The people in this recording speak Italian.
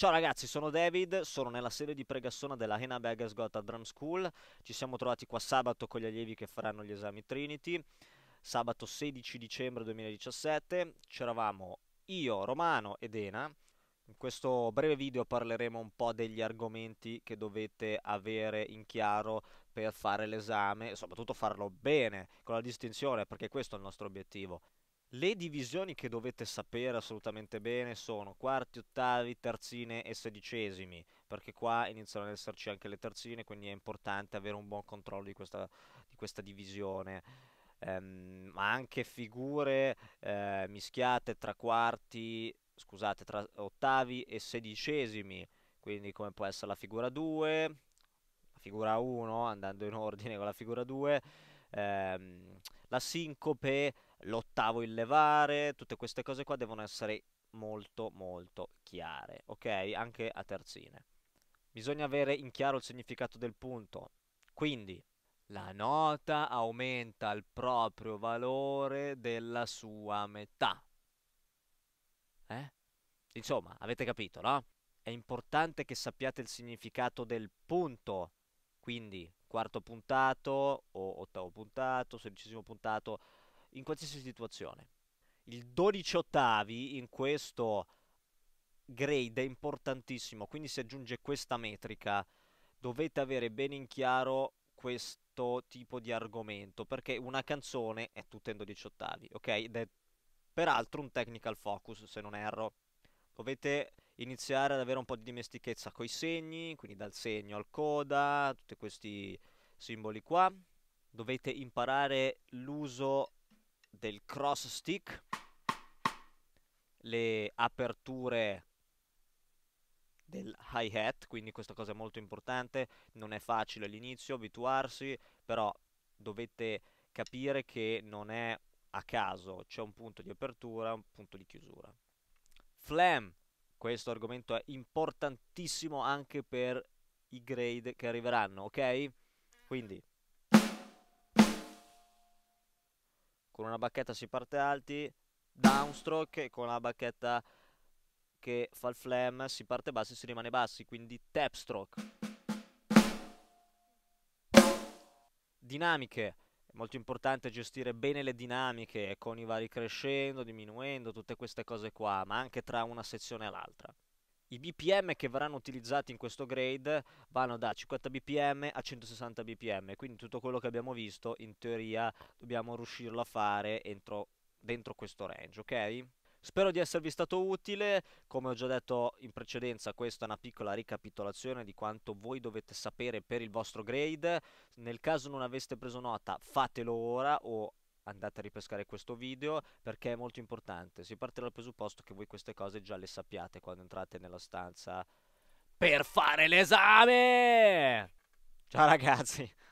Ciao ragazzi, sono David, sono nella serie di pregassona della Hena Beggars Gotha Drum School. Ci siamo trovati qua sabato con gli allievi che faranno gli esami Trinity. Sabato 16 dicembre 2017 c'eravamo io, Romano ed Ena. In questo breve video parleremo un po' degli argomenti che dovete avere in chiaro per fare l'esame e soprattutto farlo bene, con la distinzione, perché questo è il nostro obiettivo. Le divisioni che dovete sapere assolutamente bene sono quarti, ottavi, terzine e sedicesimi, perché qua iniziano ad esserci anche le terzine, quindi è importante avere un buon controllo di questa, di questa divisione. Ehm, ma anche figure eh, mischiate tra quarti, scusate, tra ottavi e sedicesimi, quindi come può essere la figura 2, la figura 1, andando in ordine con la figura 2 ehm, la sincope, l'ottavo il levare, tutte queste cose qua devono essere molto molto chiare, ok? Anche a terzine. Bisogna avere in chiaro il significato del punto. Quindi la nota aumenta il proprio valore della sua metà. Eh? Insomma, avete capito, no? È importante che sappiate il significato del punto. Quindi quarto puntato o ottavo puntato, sedicesimo puntato, in qualsiasi situazione. Il 12 ottavi in questo grade è importantissimo, quindi si aggiunge questa metrica. Dovete avere bene in chiaro questo tipo di argomento, perché una canzone è tutta in 12 ottavi, ok? Ed è peraltro un technical focus, se non erro. Dovete iniziare ad avere un po' di dimestichezza coi segni, quindi dal segno al coda, tutti questi simboli qua. Dovete imparare l'uso del cross stick, le aperture del hi-hat, quindi questa cosa è molto importante, non è facile all'inizio abituarsi, però dovete capire che non è a caso, c'è un punto di apertura, un punto di chiusura. Flam, questo argomento è importantissimo anche per i grade che arriveranno, ok? Quindi con una bacchetta si parte alti, downstroke e con la bacchetta che fa il flam si parte bassi e si rimane bassi, quindi tapstroke. Dinamiche è molto importante gestire bene le dinamiche con i vari crescendo, diminuendo, tutte queste cose qua, ma anche tra una sezione e l'altra. I BPM che verranno utilizzati in questo grade vanno da 50 BPM a 160 BPM, quindi tutto quello che abbiamo visto in teoria dobbiamo riuscirlo a fare entro, dentro questo range, ok? Spero di esservi stato utile, come ho già detto in precedenza questa è una piccola ricapitolazione di quanto voi dovete sapere per il vostro grade, nel caso non aveste preso nota fatelo ora o andate a ripescare questo video perché è molto importante, si parte dal presupposto che voi queste cose già le sappiate quando entrate nella stanza per fare l'esame! Ciao ragazzi!